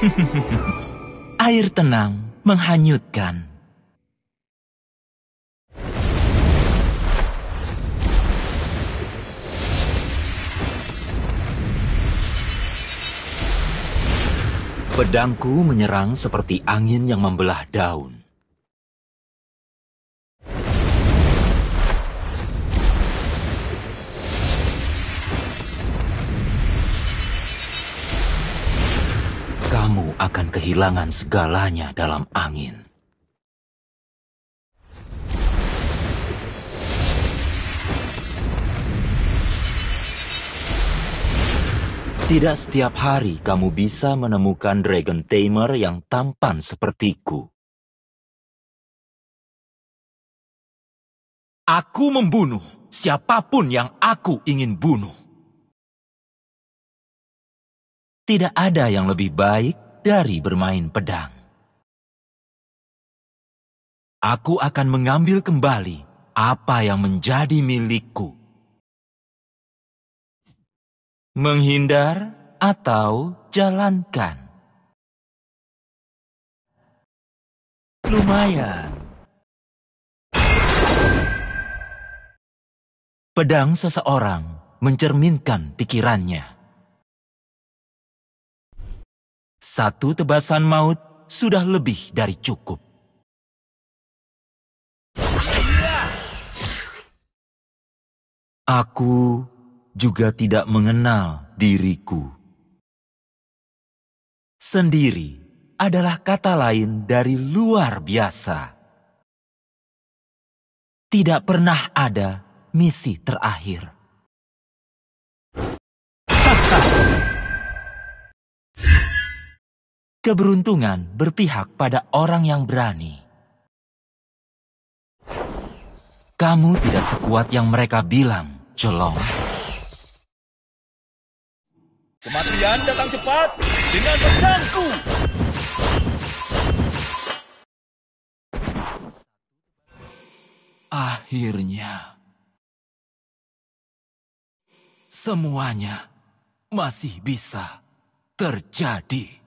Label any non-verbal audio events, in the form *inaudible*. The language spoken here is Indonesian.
*laughs* Air tenang menghanyutkan. Pedangku menyerang seperti angin yang membelah daun. akan kehilangan segalanya dalam angin. Tidak setiap hari kamu bisa menemukan Dragon Tamer yang tampan sepertiku. Aku membunuh siapapun yang aku ingin bunuh. Tidak ada yang lebih baik dari bermain pedang. Aku akan mengambil kembali apa yang menjadi milikku. Menghindar atau jalankan. Lumayan. Pedang seseorang mencerminkan pikirannya. Satu tebasan maut sudah lebih dari cukup. Aku juga tidak mengenal diriku. Sendiri adalah kata lain dari luar biasa. Tidak pernah ada misi terakhir. Keberuntungan berpihak pada orang yang berani. Kamu tidak sekuat yang mereka bilang, Jolong. Kematian datang cepat dengan pedangku. Akhirnya. Semuanya masih bisa terjadi.